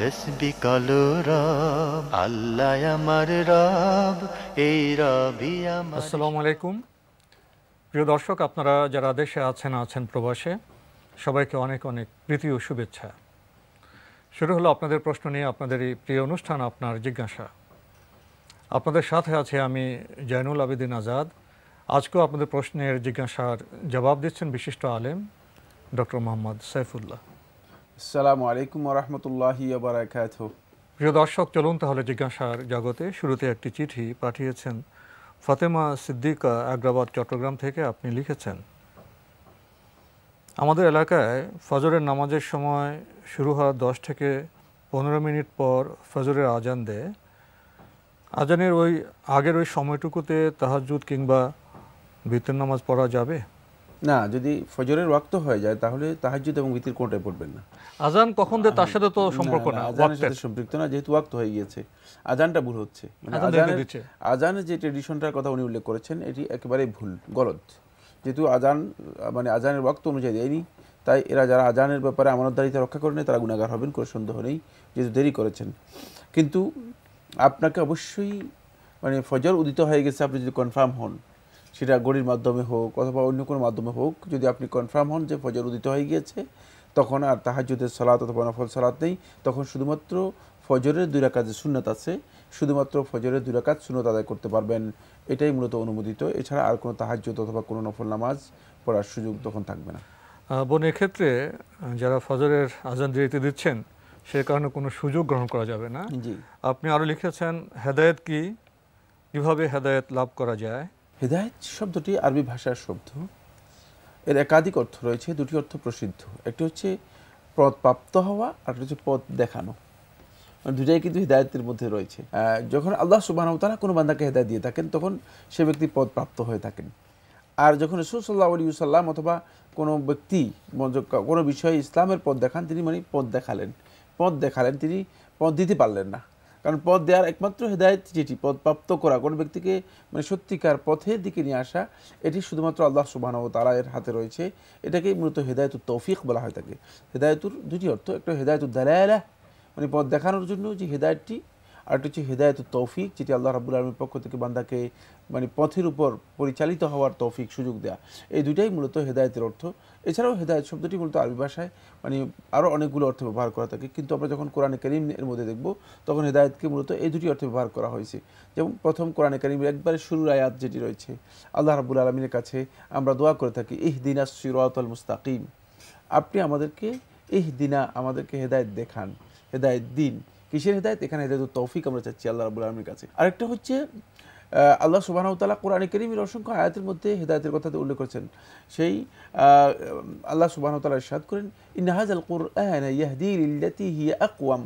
তসবি রব আল্লাহ আমার রব এই রবি আমার আসসালামু আলাইকুম প্রিয় দর্শক আপনারা যারা দেশে আছেন আছেন প্রবাসে সবাইকে অনেক অনেক প্রীতি ও শুভেচ্ছা শুরু হলো আপনাদের প্রশ্ন নিয়ে আপনাদের এই প্রিয় অনুষ্ঠান আপনার জিজ্ঞাসা আপনাদের সাথে আছে আমি জয়নুল আবেদিন আজাদ আজকেও আপনাদের প্রশ্নের জিজ্ঞাসার জবাব দিচ্ছেন বিশিষ্ট আলেম ডক্টর মোহাম্মদ সাইফুল্লাহ আসসালামু আলাইকুম রহমতুল্লাহি বারাকাত প্রিয় দর্শক চলুন তাহলে জিজ্ঞাসার জগতে শুরুতে একটি চিঠি পাঠিয়েছেন ফাতেমা সিদ্দিকা আগ্রাবাদ চট্টগ্রাম থেকে আপনি লিখেছেন আমাদের এলাকায় ফজরের নামাজের সময় শুরু হওয়ার দশ থেকে পনেরো মিনিট পর ফজরের আজান দেয় আজানের ওই আগের ওই সময়টুকুতে তাহাজুদ কিংবা বিতের নামাজ পড়া যাবে না যদি ফজরের ওয়াক্ত হয়ে যায় তাহলে তাহাজ্জুদ এবং বিতির কোনটায় পড়বেন না আজান কখন দেয় তার সাথে তো সম্পর্ক না আজানের সাথে সম্পৃক্ত না যেহেতু ওয়াক্ত হয়ে গিয়েছে আজানটা ভুল হচ্ছে মানে আজানের যে ট্রেডিশনটার কথা উনি উল্লেখ করেছেন এটি একেবারে ভুল গলত যেহেতু আজান মানে আজানের ওয়াক্ত অনুযায়ী দেয়নি তাই এরা যারা আজানের ব্যাপারে আমানতদারিতা রক্ষা করেন তারা গুণাগার হবেন কোনো সন্দেহ নেই যেহেতু দেরি করেছেন কিন্তু আপনাকে অবশ্যই মানে ফজর উদিত হয়ে গেছে আপনি যদি কনফার্ম হন সেটা গড়ির মাধ্যমে হোক অথবা অন্য কোনো মাধ্যমে হোক যদি আপনি কনফার্ম হন যে ফজর উদিত হয়ে গিয়েছে তখন আর যদি সালাত অথবা নফল সালাত নেই তখন শুধুমাত্র ফজরের দুই রাকাত যে আছে শুধুমাত্র ফজরের দুই রাকাত সুনত আদায় করতে পারবেন এটাই মূলত অনুমোদিত এছাড়া আর কোনো তাহাজ্যত অথবা কোনো নফল নামাজ পড়ার সুযোগ তখন থাকবে না বোন ক্ষেত্রে যারা ফজরের আজান দেরিতে দিচ্ছেন সে কারণে কোনো সুযোগ গ্রহণ করা যাবে না জি আপনি আরও লিখেছেন হেদায়েত কি কীভাবে হেদায়ত লাভ করা যায় হেদায়ত শব্দটি আরবি ভাষার শব্দ এর একাধিক অর্থ রয়েছে দুটি অর্থ প্রসিদ্ধ একটি হচ্ছে পথ প্রাপ্ত হওয়া আর একটি হচ্ছে পথ দেখানো দুটাই কিন্তু হৃদায়তের মধ্যে রয়েছে যখন আল্লাহ সুবাহ তারা কোনো বান্দাকে হেদায়ত দিয়ে থাকেন তখন সে ব্যক্তি পদ প্রাপ্ত হয়ে থাকেন আর যখন রসুল সাল্লাহ আলী সাল্লাম অথবা কোনো ব্যক্তি কোনো বিষয়ে ইসলামের পথ দেখান তিনি মানে পথ দেখালেন পথ দেখালেন তিনি পথ দিতে পারলেন না কারণ পথ দেওয়ার একমাত্র হেদায়ত যেটি পদ প্রাপ্ত করা কোনো ব্যক্তিকে মানে সত্যিকার পথের দিকে নিয়ে আসা এটি শুধুমাত্র আল্লাহ সুবাহানব তারা এর হাতে রয়েছে এটাকে মূলত হেদায়তুর তৌফিক বলা হয় থাকে হেদায়তুর দুটি অর্থ একটা হেদায়তুর দালায়ালা মানে পথ দেখানোর জন্য যে হেদায়তটি আরেকটি হচ্ছে হৃদায়ত তৌফিক যেটি আল্লাহ রাবুল আলমীর পক্ষ থেকে বান্দাকে মানে পথের উপর পরিচালিত হওয়ার তৌফিক সুযোগ দেয়া এই দুটাই মূলত হেদায়তের অর্থ এছাড়াও হেদায়ত শব্দটি মূলত আরবি ভাষায় মানে আরও অনেকগুলো অর্থে ব্যবহার করা থাকে কিন্তু আমরা যখন কোরআনে করিম এর মধ্যে দেখব তখন হেদায়তকে মূলত এই দুটি অর্থে ব্যবহার করা হয়েছে যেমন প্রথম কোরআনে করিমের একবারে শুরুর আয়াত যেটি রয়েছে আল্লাহ রাবুল আলমিনের কাছে আমরা দোয়া করে থাকি ইহ দিনা সিরাতল মুস্তাকিম আপনি আমাদেরকে ইহ দিনা আমাদেরকে হেদায়ত দেখান হেদায়ত দিন কিসের হেদায়ত এখানে হেদায়ত তৌফিক আমরা চাচ্ছি আল্লাহ রাবুল আলমীর কাছে আরেকটা হচ্ছে আল্লাহ সুবাহানতালা কোরআন করিমের অসংখ্য আয়াতের মধ্যে হেদায়তের কথা উল্লেখ করেছেন সেই আল্লাহ সুবাহানতালা সাদ করেন ইনহাজ আল কোরআন ইয়াহদি ইল্লাতি হিয়া আকওয়াম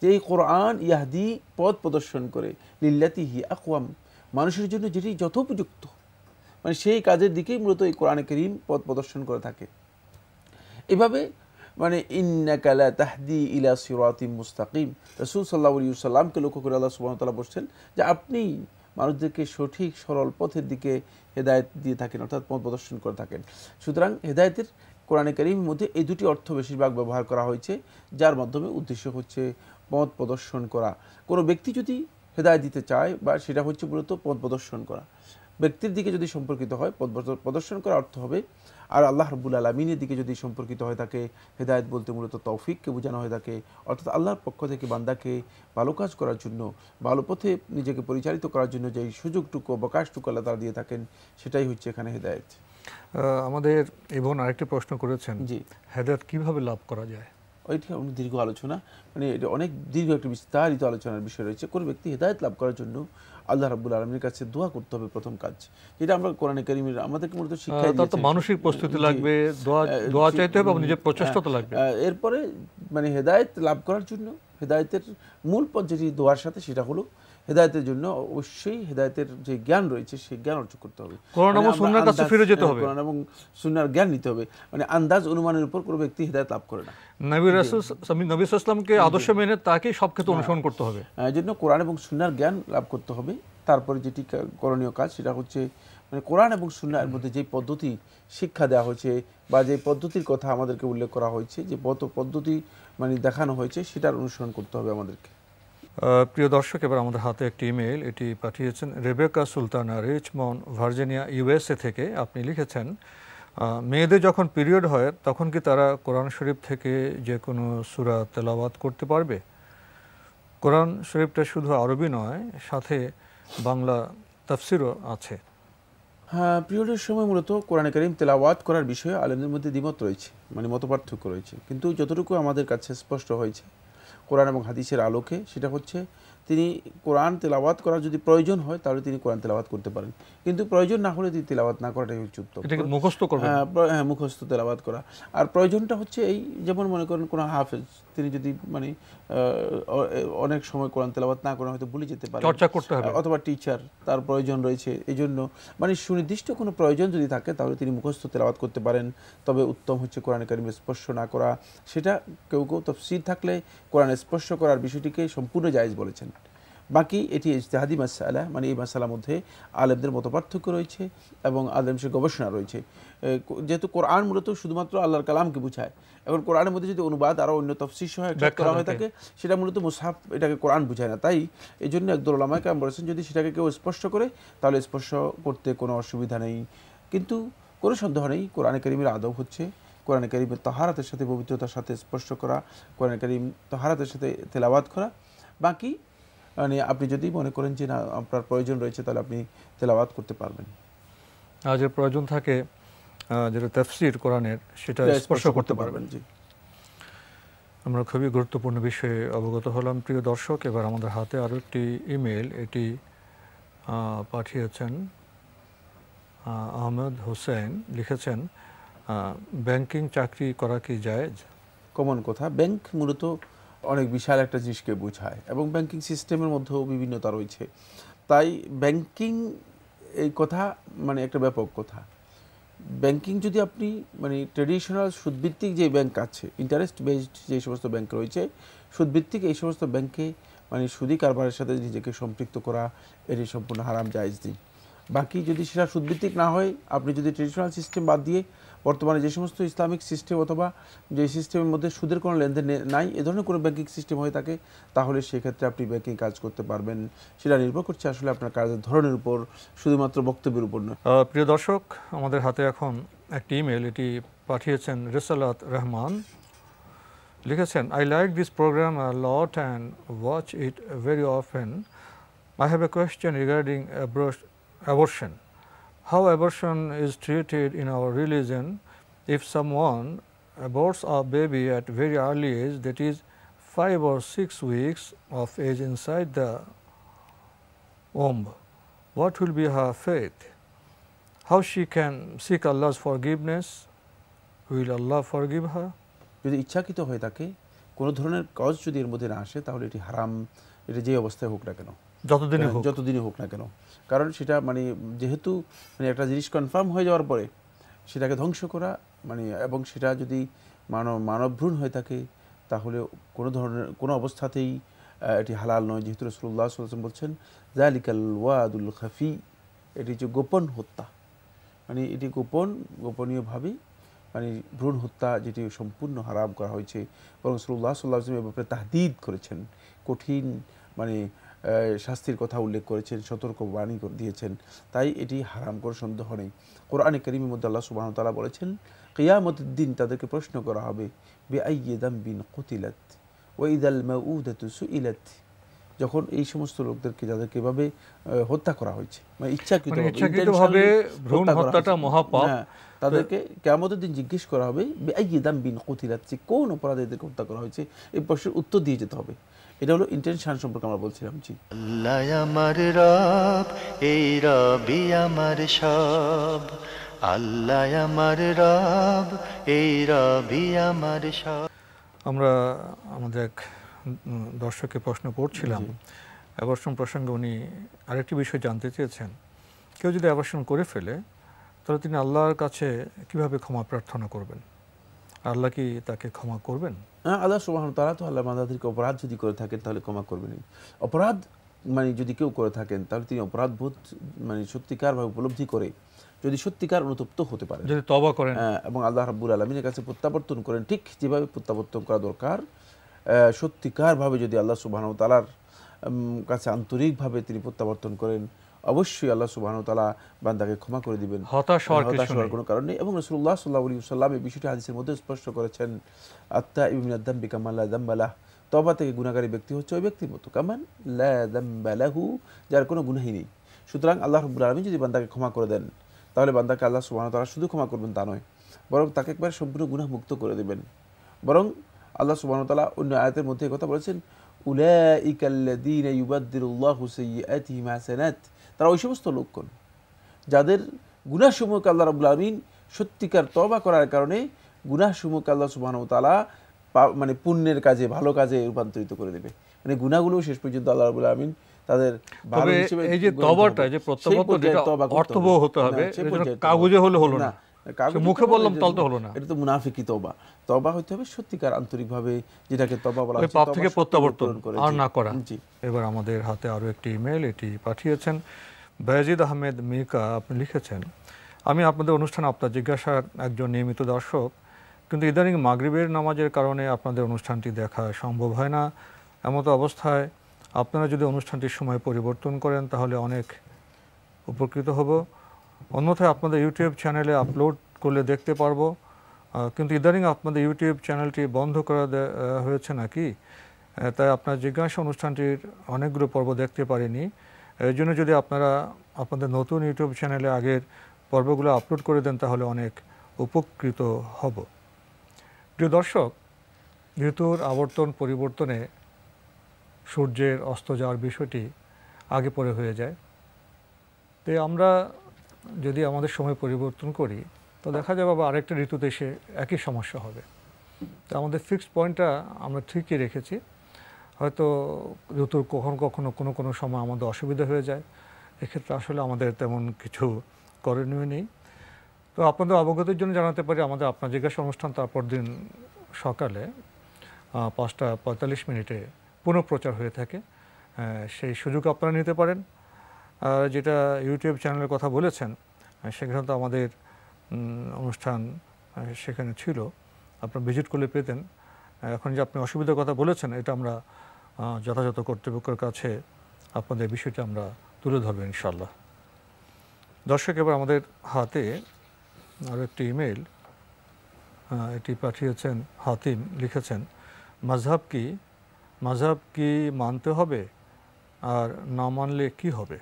যে এই কোরআন ইয়াহদি পথ প্রদর্শন করে লিল্লাতি হি আকুয়াম মানুষের জন্য যেটি যথোপযুক্ত মানে সেই কাজের দিকেই মূলত এই কোরআনে করিম পথ প্রদর্শন করে থাকে এভাবে মানে ইন্নাকালা তাহদি ইলা সিরাতি মুস্তাকিম রসুল সাল্লাহ লক্ষ্য করে আল্লাহ সুবাহতাল্লাহ বলছেন যে আপনি মানুষদেরকে সঠিক সরল পথের দিকে হেদায়ত দিয়ে থাকেন অর্থাৎ পথ প্রদর্শন করে থাকেন সুতরাং হেদায়তের কোরআনে কারিমের মধ্যে এই দুটি অর্থ বেশিরভাগ ব্যবহার করা হয়েছে যার মাধ্যমে উদ্দেশ্য হচ্ছে পথ প্রদর্শন করা কোনো ব্যক্তি যদি হেদায়ত দিতে চায় বা সেটা হচ্ছে মূলত পথ প্রদর্শন করা ব্যক্তির দিকে যদি সম্পর্কিত হয় প্রদর্শন করা অর্থ হবে আর আল্লাহ রব্বুল আলমিনের দিকে যদি সম্পর্কিত হয় তাকে হেদায়ত বলতে মূলত তৌফিককে বোঝানো হয় তাকে অর্থাৎ আল্লাহর পক্ষ থেকে বান্দাকে ভালো কাজ করার জন্য ভালো পথে নিজেকে পরিচালিত করার জন্য যে সুযোগটুকু অবকাশটুকু আল্লাহ তারা দিয়ে থাকেন সেটাই হচ্ছে এখানে হেদায়ত আমাদের এবং আরেকটি প্রশ্ন করেছেন জি হেদায়ত কিভাবে লাভ করা যায় ওইটি অনেক দীর্ঘ আলোচনা মানে এটা অনেক দীর্ঘ একটি বিস্তারিত আলোচনার বিষয় রয়েছে কোনো ব্যক্তি হেদায়ত লাভ করার জন্য আল্লাহ রাবুল আলমীর কাছে দোয়া করতে হবে প্রথম কাজ যেটা আমরা কোরআনে কারিমের আমাদেরকে মূলত শিক্ষা তো মানসিক প্রস্তুতি লাগবে দোয়া দোয়া চাইতে হবে নিজের প্রচেষ্টা তো হ্যাঁ। লাগবে এরপরে মানে হেদায়ত লাভ করার জন্য হেদায়তের মূল যেটি দোয়ার সাথে সেটা হলো হেদায়তের জন্য অবশ্যই হেদায়তের যে জ্ঞান রয়েছে সেই জ্ঞান অর্জন করতে হবে কোরআন মানে এবং সুনার হ্যাঁ, জ্ঞান নিতে হবে মানে আন্দাজ অনুমানের উপর কোনো ব্যক্তি হেদায়ত লাভ করে না নবী আদর্শ মেনে তাকে সব ক্ষেত্রে অনুসরণ করতে হবে হ্যাঁ, এজন্য কোরআন এবং জ্ঞান লাভ করতে হবে তারপরে যেটি করণীয় কাজ সেটা হচ্ছে মানে কোরআন এবং সুন্নার মধ্যে যে পদ্ধতি শিক্ষা দেওয়া হয়েছে বা যে পদ্ধতির কথা আমাদেরকে উল্লেখ করা হয়েছে যে কত পদ্ধতি মানে দেখানো হয়েছে সেটার অনুসরণ করতে হবে আমাদেরকে প্রিয় দর্শক এবার আমাদের হাতে একটি ইমেল এটি পাঠিয়েছেন Rebecca Sultana Richmond Virginia USA থেকে আপনি লিখেছেন মেয়েদের যখন পিরিয়ড হয় তখন কি তারা কোরআন শরীফ থেকে যে কোনো সুরা তেলাওয়াত করতে পারবে কোরআন শরীফটা শুধু আরবি নয় সাথে বাংলা তাফসিরও আছে হ্যাঁ পিরিয়ডের সময় মূলত কোরআন করিম তেলাওয়াত করার বিষয়ে আলেমদের মধ্যে দ্বিমত রয়েছে মানে মত পার্থক্য রয়েছে কিন্তু যতটুকু আমাদের কাছে স্পষ্ট হয়েছে কোরআন এবং হাদিসের আলোকে সেটা হচ্ছে তিনি কোরআন তেলাওয়াত করার যদি প্রয়োজন হয় তাহলে তিনি কোরআন তেলাবাদ করতে পারেন কিন্তু প্রয়োজন না হলে তিনি তেলাবাদ না করাটাই উচিত উত্তম করা হ্যাঁ, হ্যাঁ মুখস্থ তেলাবাদ করা আর প্রয়োজনটা হচ্ছে এই যেমন মনে করেন কোনো হাফেজ তিনি যদি মানে অনেক সময় কোরআন তেলাবাদ না করেন হয়তো ভুলে যেতে পারে চর্চা করতে হবে অথবা টিচার তার প্রয়োজন রয়েছে এই জন্য মানে সুনির্দিষ্ট কোনো প্রয়োজন যদি থাকে তাহলে তিনি মুখস্থ তেলাবাদ করতে পারেন তবে উত্তম হচ্ছে কোরআন কারিমের স্পর্শ না করা সেটা কেউ কেউ তফসির থাকলে কোরআন স্পর্শ করার বিষয়টিকে সম্পূর্ণ জায়জ বলেছেন বাকি এটি ইজতেহাদি মাসালা মানে এই মাসালার মধ্যে আলেমদের মতো পার্থক্য রয়েছে এবং আলেম সে গবেষণা রয়েছে যেহেতু কোরআন মূলত শুধুমাত্র আল্লাহর কালামকে বুঝায় এবং কোরআনের মধ্যে যদি অনুবাদ আরও অন্য তফসির সহ করা হয়ে থাকে সেটা মূলত মুসাফ এটাকে কোরআন বুঝায় না তাই এই জন্য একদল ওলামায় কাম বলেছেন যদি সেটাকে কেউ স্পষ্ট করে তাহলে স্পর্শ করতে কোনো অসুবিধা নেই কিন্তু কোনো সন্দেহ নেই কোরআনে কারিমের আদব হচ্ছে কোরআনে কারিমের তহারাতের সাথে পবিত্রতার সাথে স্পর্শ করা কোরআনে কারিম তহারাতের সাথে তেলাবাদ করা বাকি মানে আপনি যদি মনে করেন যে না আপনার প্রয়োজন রয়েছে তাহলে আপনি তেলাবাদ করতে পারবেন আর যে প্রয়োজন থাকে যেটা তাফসির কোরআনের সেটা স্পর্শ করতে পারবেন জি আমরা খুবই গুরুত্বপূর্ণ বিষয়ে অবগত হলাম প্রিয় দর্শক এবার আমাদের হাতে আরও একটি ইমেল এটি পাঠিয়েছেন আহমেদ হোসেন লিখেছেন ব্যাংকিং চাকরি করা কি যায় কমন কথা ব্যাংক মূলত অনেক বিশাল একটা জিনিসকে বোঝায় এবং ব্যাংকিং সিস্টেমের মধ্যেও বিভিন্নতা রয়েছে তাই ব্যাংকিং এই কথা মানে একটা ব্যাপক কথা ব্যাংকিং যদি আপনি মানে ট্রেডিশনাল সুদভিত্তিক যে ব্যাংক আছে ইন্টারেস্ট বেসড যে সমস্ত ব্যাংক রয়েছে সুদভিত্তিক এই সমস্ত ব্যাংকে মানে সুদী কারবারের সাথে নিজেকে সম্পৃক্ত করা এটি সম্পূর্ণ হারাম জায়জ দিন বাকি যদি সেটা সুদভিত্তিক না হয় আপনি যদি ট্রেডিশনাল সিস্টেম বাদ দিয়ে বর্তমানে যে সমস্ত ইসলামিক সিস্টেম অথবা যে সিস্টেমের মধ্যে সুদের কোনো লেনদেন নাই এ ধরনের কোনো ব্যাঙ্কিং সিস্টেম হয়ে থাকে তাহলে সেক্ষেত্রে আপনি ব্যাঙ্কিং কাজ করতে পারবেন সেটা নির্ভর করছে আসলে আপনার কাজের ধরনের উপর শুধুমাত্র বক্তব্যের উপর নয় প্রিয় দর্শক আমাদের হাতে এখন একটি ইমেল এটি পাঠিয়েছেন রেসালাত রহমান লিখেছেন I like this program lot and watch it very often I have a question regarding abortion how abortion is treated in our religion if someone aborts a baby at very early age that is 5 or 6 weeks of age inside the womb what will be her faith how she can seek Allah's forgiveness will Allah forgive her যদি ইচ্ছাকৃত হয়ে থাকে কোনো ধরনের cause যদি এর মধ্যে না আসে তাহলে এটি হারাম এটা যে অবস্থায় হোক না কেন যতদিনই হ্যাঁ, হোক যতদিনই হোক না কেন কারণ সেটা মানে যেহেতু মানে একটা জিনিস কনফার্ম হয়ে যাওয়ার পরে সেটাকে ধ্বংস করা মানে এবং সেটা যদি মানব মানবভ্রূণ হয়ে থাকে তাহলে কোনো ধরনের কোনো অবস্থাতেই এটি হালাল নয় যেহেতু রসুল্লাহ সাল্লাম বলছেন জালিকাল ওয়াদুল খাফি এটি হচ্ছে গোপন হত্যা মানে এটি গোপন গোপনীয়ভাবে মানে ভ্রূণ হত্যা যেটি সম্পূর্ণ হারাম করা হয়েছে বরং সুল্লাহ সাল্লাহ আসলাম এ ব্যাপারে তাহদিদ করেছেন কঠিন মানে শাস্তির কথা উল্লেখ করেছেন সতর্কবাণী দিয়েছেন তাই এটি হারাম করে সন্দেহ নেই কোরআনে করিমের মধ্যে আল্লাহ সুবাহতালা বলেছেন কেয়ামতের দিন তাদেরকে প্রশ্ন করা হবে বে আইয়েদাম বিন কতিলাত ওয়াইদাল মাউদাতু সুইলাত যখন এই সমস্ত লোকদেরকে যাদেরকে এভাবে হত্যা করা হয়েছে মানে ইচ্ছাকৃত ইচ্ছাকৃতভাবে মানে হত্যাটা মহাপাপ হ্যাঁ, তাদেরকে কেমন দিন জিজ্ঞেস করা হবে বিন কুতিলাচ্ছি কোন অপরাধে এদেরকে হত্যা করা হয়েছে এই প্রশ্নের উত্তর দিয়ে যেতে হবে এটা হলো ইন্টেনশন সম্পর্কে আমরা বলছিলাম জি আল্লাহ আমার রব এই রবি আমার সব আল্লাহ আমার রব এই রবি আমার সব আমরা আমাদের এক দর্শককে প্রশ্ন করছিলাম অ্যাবর্শন প্রসঙ্গে উনি আরেকটি বিষয় জানতে চেয়েছেন কেউ যদি অ্যাবর্শন করে ফেলে তাহলে তিনি আল্লাহর কাছে কিভাবে ক্ষমা প্রার্থনা করবেন আল্লাহ কি তাকে ক্ষমা করবেন হ্যাঁ আল্লাহ সুবাহন তারা তো আল্লাহ বান্দাদেরকে অপরাধ যদি করে থাকেন তাহলে ক্ষমা করবেন অপরাধ মানে যদি কেউ করে থাকেন তাহলে তিনি অপরাধ বোধ মানে সত্যিকারভাবে উপলব্ধি করে যদি সত্যিকার অনুতপ্ত হতে পারে যদি তবা করেন হ্যাঁ, এবং আল্লাহ রাব্বুল আলমিনের কাছে প্রত্যাবর্তন করেন ঠিক যেভাবে প্রত্যাবর্তন করা দরকার সত্যিকারভাবে যদি আল্লাহ সুবাহন তালার কাছে আন্তরিকভাবে তিনি প্রত্যাবর্তন করেন অবশ্যই আল্লাহ সুবাহতালা বান্দাকে ক্ষমা করে দিবেন হতাশ হওয়ার কোনো কারণ নেই এবং রসুল্লাহ সাল্লাহ আলী সাল্লাম এই বিষয়টি হাদিসের মধ্যে স্পষ্ট করেছেন আত্মা ইবিন আদাম বিকামাল্লা আদাম্বালাহ তবা থেকে গুণাকারী ব্যক্তি হচ্ছে ওই ব্যক্তির মতো কামান লাহু যার কোনো গুণাই নেই সুতরাং আল্লাহ রব্বুল আলমী যদি বান্দাকে ক্ষমা করে দেন তাহলে বান্দাকে আল্লাহ সুবাহতালা শুধু ক্ষমা করবেন তা নয় বরং তাকে একবার সম্পূর্ণ মুক্ত করে দেবেন বরং আল্লাহ সুবাহতালা অন্য আয়াতের মধ্যে কথা বলেছেন উলাইকাল্লাদিন ইউবাদ্দিরুল্লাহু সাইয়্যাতিহিম হাসানাত তারা ওই সমস্ত লোকগণ যাদের গুণাসমূহকে আল্লাহ রাবুল আলমিন সত্যিকার তবা করার কারণে গুণাসমূহকে আল্লাহ সুবাহতালা মানে পুণ্যের কাজে ভালো কাজে রূপান্তরিত করে দেবে মানে গুণাগুলো শেষ পর্যন্ত আল্লাহ রাবুল আলমিন তাদের এই যে তবাটা যে অর্থবহ হতে হবে কাগজে হলে হলো না মুখে বললাম তল তো হলো না এটা তো মুনাফিকি তবা তবা হবে সত্যিকার আন্তরিকভাবে যেটাকে তবা বলা হয় পাপ থেকে প্রত্যাবর্তন আর না করা এবার আমাদের হাতে আরো একটি ইমেল এটি পাঠিয়েছেন বায়াজিদ আহমেদ মিকা আপনি লিখেছেন আমি আপনাদের অনুষ্ঠান আপনার জিজ্ঞাসার একজন নিয়মিত দর্শক কিন্তু ইদানিং মাগরিবের নামাজের কারণে আপনাদের অনুষ্ঠানটি দেখা সম্ভব হয় না এমতো অবস্থায় আপনারা যদি অনুষ্ঠানটির সময় পরিবর্তন করেন তাহলে অনেক উপকৃত হব অন্যথায় আপনাদের ইউটিউব চ্যানেলে আপলোড করলে দেখতে পারবো কিন্তু ইদানিং আপনাদের ইউটিউব চ্যানেলটি বন্ধ করা হয়েছে নাকি তাই আপনার জিজ্ঞাসা অনুষ্ঠানটির অনেকগুলো পর্ব দেখতে পারিনি এর জন্য যদি আপনারা আপনাদের নতুন ইউটিউব চ্যানেলে আগের পর্বগুলো আপলোড করে দেন তাহলে অনেক উপকৃত হব প্রিয় দর্শক ঋতুর আবর্তন পরিবর্তনে সূর্যের অস্ত যাওয়ার বিষয়টি আগে পরে হয়ে যায় তো আমরা যদি আমাদের সময় পরিবর্তন করি তো দেখা যাবে আবার আরেকটা ঋতুতে এসে একই সমস্যা হবে তো আমাদের ফিক্সড পয়েন্টটা আমরা ঠিকই রেখেছি হয়তো ঋতুর কখনো কখনো কোনো কোনো সময় আমাদের অসুবিধা হয়ে যায় এক্ষেত্রে আসলে আমাদের তেমন কিছু করণীয় নেই তো আপনাদের অবগতির জন্য জানাতে পারি আমাদের আপনার জিজ্ঞাসা অনুষ্ঠান তারপর দিন সকালে পাঁচটা পঁয়তাল্লিশ মিনিটে পুনঃপ্রচার হয়ে থাকে সেই সুযোগ আপনারা নিতে পারেন আর যেটা ইউটিউব চ্যানেলের কথা বলেছেন সেখানে তো আমাদের অনুষ্ঠান সেখানে ছিল আপনারা ভিজিট করলে পেতেন এখন যে আপনি অসুবিধার কথা বলেছেন এটা আমরা যথাযথ কর্তৃপক্ষের কাছে আপনাদের বিষয়টি আমরা তুলে ধরব ইনশাল্লাহ দর্শক এবার আমাদের হাতে আরও একটি ইমেল এটি পাঠিয়েছেন হাতিম লিখেছেন মাঝহাব কি মাঝহাব কি মানতে হবে আর না মানলে কি হবে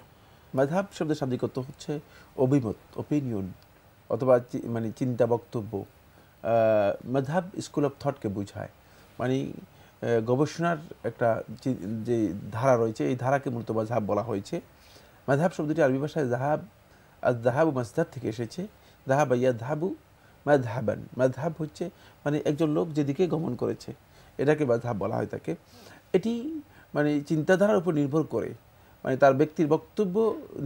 মাঝহাব শব্দের শাব্দিক হচ্ছে অভিমত ওপিনিয়ন অথবা মানে চিন্তা বক্তব্য মাঝহাব স্কুল অফ থটকে বোঝায় মানে গবেষণার একটা যে ধারা রয়েছে এই ধারাকে মূলত মাঝহাব বলা হয়েছে মাঝহাব শব্দটি আরবি ভাষায় জাহাব আর জাহাবু মাঝদার থেকে এসেছে জাহাব ইয়া ধাবু মাঝহাবান মাঝহাব হচ্ছে মানে একজন লোক যেদিকে গমন করেছে এটাকে মাঝহাব বলা হয় তাকে এটি মানে চিন্তাধারার উপর নির্ভর করে মানে তার ব্যক্তির বক্তব্য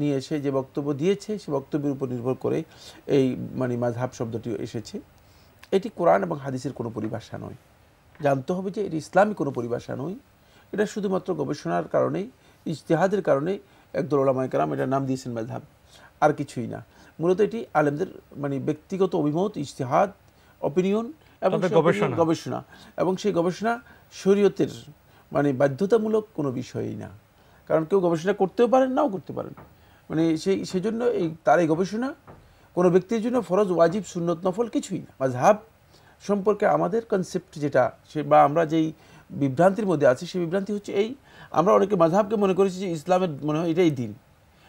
নিয়ে এসে যে বক্তব্য দিয়েছে সে বক্তব্যের উপর নির্ভর করে এই মানে মাঝহাব শব্দটি এসেছে এটি কোরআন এবং হাদিসের কোনো পরিভাষা নয় জানতে হবে যে এটি ইসলামী কোনো পরিভাষা নয় এটা শুধুমাত্র গবেষণার কারণেই ইজতেহাদের কারণে একদল ওলামায় কালাম এটা নাম দিয়েছেন মেধাব আর কিছুই না মূলত এটি আলেমদের মানে ব্যক্তিগত অভিমত ইজতেহাদ অপিনিয়ন এবং গবেষণা গবেষণা এবং সেই গবেষণা শরীয়তের মানে বাধ্যতামূলক কোনো বিষয়ই না কারণ কেউ গবেষণা করতেও পারেন নাও করতে পারেন মানে সেই সেজন্য এই তার এই গবেষণা কোনো ব্যক্তির জন্য ফরজ ওয়াজিব সুন্নত নফল কিছুই না মাঝহাব সম্পর্কে আমাদের কনসেপ্ট যেটা সে বা আমরা যেই বিভ্রান্তির মধ্যে আছি সেই বিভ্রান্তি হচ্ছে এই আমরা অনেকে মাঝহাবকে মনে করেছি যে ইসলামের মনে হয় এটাই দিন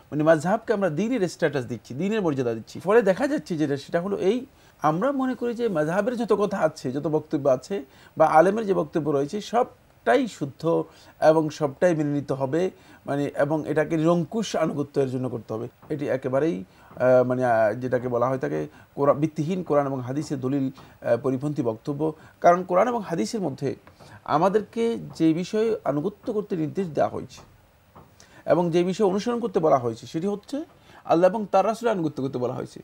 মানে মাঝহাবকে আমরা দিনের স্ট্যাটাস দিচ্ছি দিনের মর্যাদা দিচ্ছি ফলে দেখা যাচ্ছে যেটা সেটা হলো এই আমরা মনে করি যে মাঝহাবের যত কথা আছে যত বক্তব্য আছে বা আলেমের যে বক্তব্য রয়েছে সবটাই শুদ্ধ এবং সবটাই মেনে নিতে হবে মানে এবং এটাকে নিরঙ্কুশ আনুগত্যের জন্য করতে হবে এটি একেবারেই মানে যেটাকে বলা হয় তাকে ভিত্তিহীন কোরআন এবং হাদিসের দলিল পরিপন্থী বক্তব্য কারণ কোরআন এবং হাদিসের মধ্যে আমাদেরকে যে বিষয়ে আনুগত্য করতে নির্দেশ দেওয়া হয়েছে এবং যে বিষয়ে অনুসরণ করতে বলা হয়েছে সেটি হচ্ছে আল্লাহ এবং তার রাসুলের আনুগত্য করতে বলা হয়েছে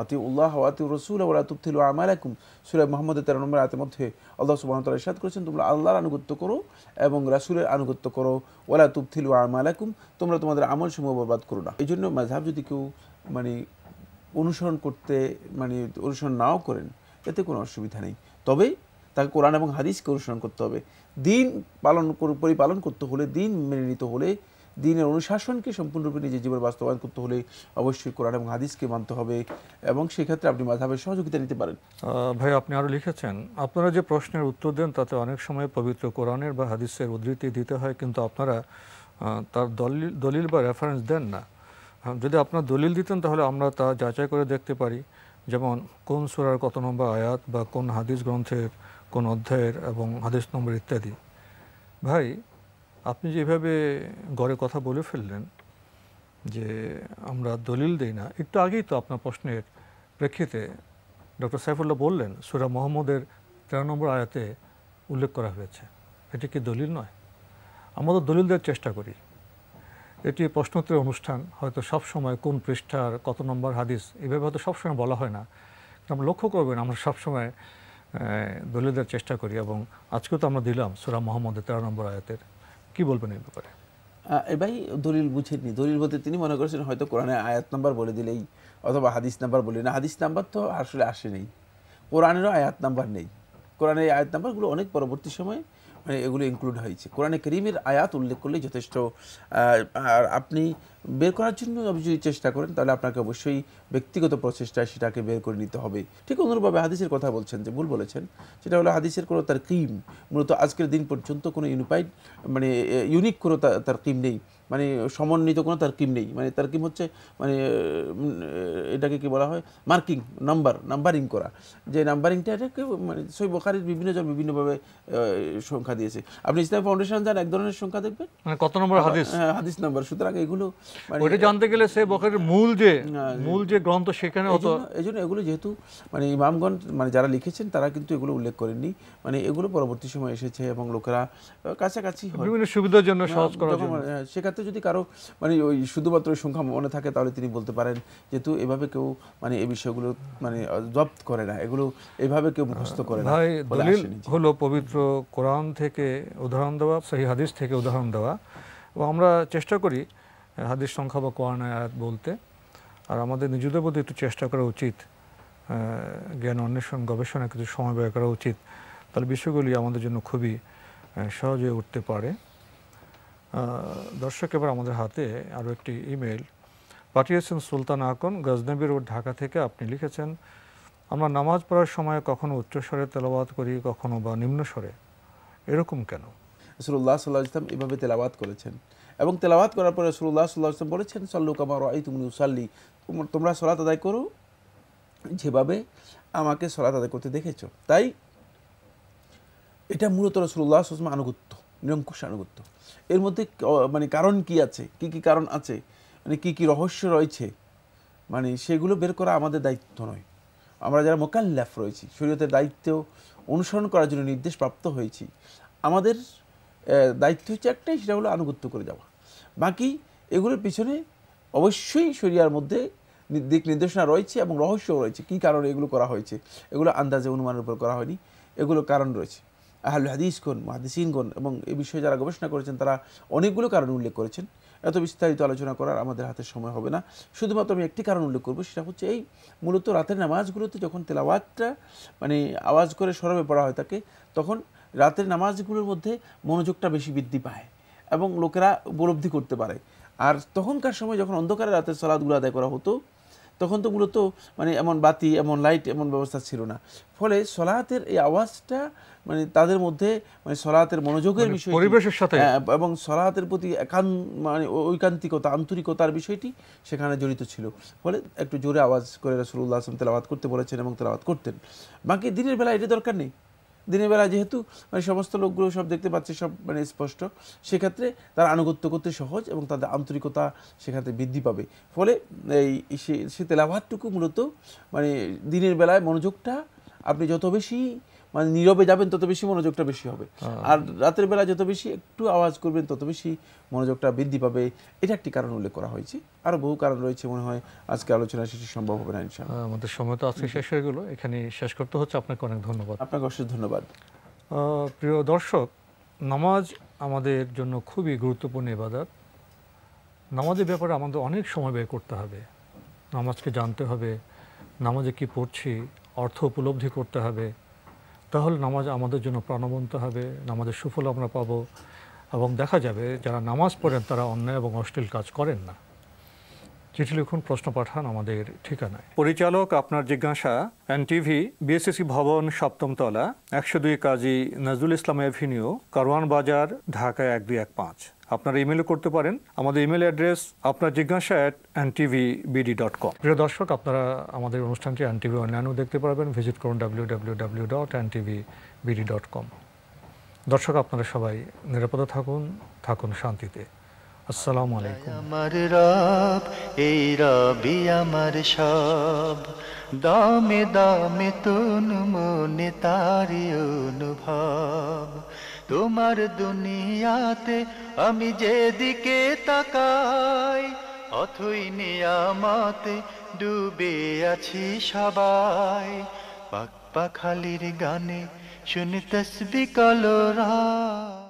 আতি উল্লাহ আতি রসুল ওলা তুফিল আমালাকুম সুরা মোহাম্মদের তেরো নম্বর আয়তের মধ্যে আল্লাহ সুবাহতাল ইসাদ করেছেন তোমরা আল্লাহর আনুগত্য করো এবং রাসুলের আনুগত্য করো ওলা তুফিল আমালাকুম তোমরা তোমাদের আমল সমূহ বরবাদ করো না এই জন্য মাঝহাব যদি কেউ মানে অনুসরণ করতে মানে অনুসরণ নাও করেন এতে কোনো অসুবিধা নেই তবে তাকে কোরআন এবং হাদিসকে অনুসরণ করতে হবে দিন পালন পরিপালন করতে হলে দিন মেনে নিতে হলে দিনের অনুশাসনকে সম্পূর্ণরূপে নিজের জীবনে বাস্তবায়ন করতে হলে অবশ্যই কোরআন এবং হাদিসকে মানতে হবে এবং সেক্ষেত্রে আপনি মাধাবের সহযোগিতা নিতে পারেন ভাই আপনি আরও লিখেছেন আপনারা যে প্রশ্নের উত্তর দেন তাতে অনেক সময় পবিত্র কোরআনের বা হাদিসের উদ্ধৃতি দিতে হয় কিন্তু আপনারা তার দলিল দলিল বা রেফারেন্স দেন না হ্যাঁ, যদি আপনার দলিল দিতেন তাহলে আমরা তা যাচাই করে দেখতে পারি যেমন কোন সুরার কত নম্বর আয়াত বা কোন হাদিস গ্রন্থের কোন অধ্যায়ের এবং হাদিস নম্বর ইত্যাদি ভাই আপনি যেভাবে গড়ে কথা বলে ফেললেন যে আমরা দলিল দেই না একটু আগেই তো আপনার প্রশ্নের প্রেক্ষিতে ডক্টর সাইফুল্লাহ বললেন সুরা মোহাম্মদের তেরো নম্বর আয়াতে উল্লেখ করা হয়েছে এটি কি দলিল নয় আমরা দলিল দেওয়ার চেষ্টা করি এটি প্রশ্নোত্তরের অনুষ্ঠান হয়তো সব সময় কোন পৃষ্ঠার কত নম্বর হাদিস এভাবে হয়তো সবসময় বলা হয় না আমরা লক্ষ্য করবেন আমরা সবসময় দলিল দেওয়ার চেষ্টা করি এবং আজকেও তো আমরা দিলাম সুরা মোহাম্মদের তেরো নম্বর আয়াতের কি বলবেন এই ব্যাপারে ভাই দলিল বুঝেননি দলিল বলতে তিনি মনে করেছেন হয়তো কোরআনে আয়াত নাম্বার বলে দিলেই অথবা হাদিস নাম্বার বলে না হাদিস নাম্বার তো আসলে আসেনি কোরআনেরও আয়াত নাম্বার নেই কোরআনের আয়াত নাম্বারগুলো অনেক পরবর্তী সময়ে মানে এগুলো ইনক্লুড হয়েছে কোরআনে করিমের আয়াত উল্লেখ করলে যথেষ্ট আর আপনি বের করার জন্য আপনি যদি চেষ্টা করেন তাহলে আপনাকে অবশ্যই ব্যক্তিগত প্রচেষ্টায় সেটাকে বের করে নিতে হবে ঠিক অনুরূপভাবে হাদিসের কথা বলছেন যে ভুল বলেছেন সেটা হলো হাদিসের কোনো তার কিম মূলত আজকের দিন পর্যন্ত কোনো ইউনিফাইড মানে ইউনিক কোনো তার কিম নেই মানে সমন্বিত কোনো তারকিম নেই মানে তারকিম হচ্ছে মানে এটাকে কি বলা হয় মার্কিং নাম্বার নাম্বারিং করা যে নাম্বারিংটা এটাকে মানে সই বোখারির বিভিন্ন জন বিভিন্নভাবে সংখ্যা দিয়েছে আপনি ইসলাম ফাউন্ডেশন যান এক ধরনের সংখ্যা দেখবেন মানে কত নম্বর হ্যাঁ, হাদিস হ্যাঁ, হাদিস নাম্বার সুতরাং এগুলো মানে ওটা জানতে গেলে সে বোখারির মূল হ্যাঁ, যে মূল যে গ্রন্থ সেখানে হতো এই জন্য এগুলো যেহেতু মানে ইমামগণ মানে যারা লিখেছেন তারা কিন্তু এগুলো উল্লেখ করেননি মানে এগুলো পরবর্তী সময় এসেছে এবং লোকেরা কাছাকাছি বিভিন্ন সুবিধার জন্য সহজ করার জন্য সেক্ষেত্রে ক্ষেত্রে যদি কারো মানে ওই শুধুমাত্র সংখ্যা মনে থাকে তাহলে তিনি বলতে পারেন যেহেতু এভাবে কেউ মানে এই বিষয়গুলো মানে জব্দ করে না এগুলো এভাবে কেউ মুখস্থ করে না দলিল হলো পবিত্র কোরআন থেকে উদাহরণ দেওয়া সেই হাদিস থেকে উদাহরণ দেওয়া এবং আমরা চেষ্টা করি হাদিস সংখ্যা বা কোরআন আয়াত বলতে আর আমাদের নিজেদের প্রতি একটু চেষ্টা করা উচিত জ্ঞান অন্বেষণ গবেষণা কিছু সময় ব্যয় করা উচিত তাহলে বিষয়গুলি আমাদের জন্য খুবই সহজে উঠতে পারে দর্শক এবার আমাদের হাতে আরও একটি ইমেল পাঠিয়েছেন সুলতান আকন গজনবী রোড ঢাকা থেকে আপনি লিখেছেন আমরা নামাজ পড়ার সময় কখনো উচ্চস্বরে তেলাবাদ করি কখনো বা নিম্নস্বরে এরকম কেন রসুল্লাহ সাল্লাহ ইসলাম এভাবে তেলাবাত করেছেন এবং তেলাবাদ করার পরে রসুল্লাহ সাল্লাহ ইসলাম বলেছেন সল্লু আমার আই তুমি উসাল্লি তোমরা সলাত আদায় করো যেভাবে আমাকে সলাত আদায় করতে দেখেছো তাই এটা মূলত রসুল্লাহ আসলাম আনুগত্য নিরঙ্কুশ আনুগত্য এর মধ্যে মানে কারণ কি আছে কি কি কারণ আছে মানে কি কি রহস্য রয়েছে মানে সেগুলো বের করা আমাদের দায়িত্ব নয় আমরা যারা মোকাল্লাফ রয়েছি শরীয়তের দায়িত্ব অনুসরণ করার জন্য নির্দেশ প্রাপ্ত হয়েছি আমাদের দায়িত্ব হচ্ছে একটাই সেটা হলো আনুগত্য করে যাওয়া বাকি এগুলোর পিছনে অবশ্যই শরিয়ার মধ্যে দিক নির্দেশনা রয়েছে এবং রহস্য রয়েছে কী কারণে এগুলো করা হয়েছে এগুলো আন্দাজে অনুমানের উপর করা হয়নি এগুলো কারণ রয়েছে আহলু হাদিসগণ মহাদিসগণ এবং এ বিষয়ে যারা গবেষণা করেছেন তারা অনেকগুলো কারণ উল্লেখ করেছেন এত বিস্তারিত আলোচনা করার আমাদের হাতে সময় হবে না শুধুমাত্র আমি একটি কারণ উল্লেখ করবো সেটা হচ্ছে এই মূলত রাতের নামাজগুলোতে যখন তেলাওয়াতটা মানে আওয়াজ করে সরবে পড়া হয় তাকে তখন রাতের নামাজগুলোর মধ্যে মনোযোগটা বেশি বৃদ্ধি পায় এবং লোকেরা উপলব্ধি করতে পারে আর তখনকার সময় যখন অন্ধকারে রাতের সলাদগুলো আদায় করা হতো তখন তো মূলত মানে এমন বাতি এমন লাইট এমন ব্যবস্থা ছিল না ফলে সলাতের এই আওয়াজটা মানে তাদের মধ্যে মানে সলাহাতের মনোযোগের মানে বিষয় পরিবেশের সাথে হ্যাঁ, এবং সলাহাতের প্রতি একান মানে ঐকান্তিকতা আন্তরিকতার বিষয়টি সেখানে জড়িত ছিল ফলে একটু জোরে আওয়াজ করে রসুল্লাহ আসলাম তেলাবাদ করতে বলেছেন এবং তেলাবাদ করতেন বাকি দিনের বেলা এটা দরকার নেই দিনের বেলা যেহেতু মানে সমস্ত লোকগুলো সব দেখতে পাচ্ছে সব মানে স্পষ্ট সেক্ষেত্রে তারা আনুগত্য করতে সহজ এবং তাদের আন্তরিকতা সেখানে বৃদ্ধি পাবে ফলে এই সে তেলাভাতটুকু মূলত মানে দিনের বেলায় মনোযোগটা আপনি যত বেশি মানে নীরবে যাবেন তত বেশি মনোযোগটা বেশি হবে হ্যাঁ। আর রাতের বেলা যত বেশি একটু আওয়াজ করবেন তত বেশি মনোযোগটা বৃদ্ধি পাবে এটা একটি কারণ উল্লেখ করা হয়েছে আরও বহু কারণ রয়েছে মনে হয় আজকে আলোচনা শেষে সম্ভব হবে না হ্যাঁ, আমাদের সময় তো আজকে শেষ হয়ে গেলো এখানে শেষ করতে হচ্ছে আপনাকে অনেক ধন্যবাদ আপনাকে অশেষ ধন্যবাদ প্রিয় দর্শক নামাজ আমাদের জন্য খুবই গুরুত্বপূর্ণ এবাদত নামাজের ব্যাপারে আমাদের অনেক সময় ব্যয় করতে হবে নামাজকে জানতে হবে নামাজে কি পড়ছি অর্থ উপলব্ধি করতে হবে তাহলে নামাজ আমাদের জন্য প্রাণবন্ত হবে নামাজের সুফল আমরা পাব এবং দেখা যাবে যারা নামাজ পড়েন তারা অন্যায় এবং অশ্লীল কাজ করেন না চিঠি লিখুন প্রশ্ন পাঠান আমাদের ঠিকানায় পরিচালক আপনার জিজ্ঞাসা টিভি বিএসসি ভবন সপ্তমতলা একশো দুই কাজী নজরুল ইসলাম অ্যাভিনিউ কারওয়ান বাজার ঢাকা এক দুই এক পাঁচ আপনারা ইমেলও করতে পারেন আমাদের ইমেল অ্যাড্রেস আপনার জিজ্ঞাসা at NTV BD dot com প্রিয় দর্শক আপনারা আমাদের অনুষ্ঠানটি অ্যান্টিভি অনলাইনও দেখতে পারবেন ভিজিট করুন W W W dot NTV BD dot com দর্শক আপনারা সবাই নিরাপদে থাকুন থাকুন শান্তিতে আসসালামু আলাইকুম আমার রব এই রবি আমার সব দামে দামে তুন মনে তারি অনুভব তোমার দুনিয়াতে আমি যেদিকে তাকাই অথই নিয়ামাতে ডুবে আছি সবাই পাক পাখালির গানে শুনি তসবি কলরা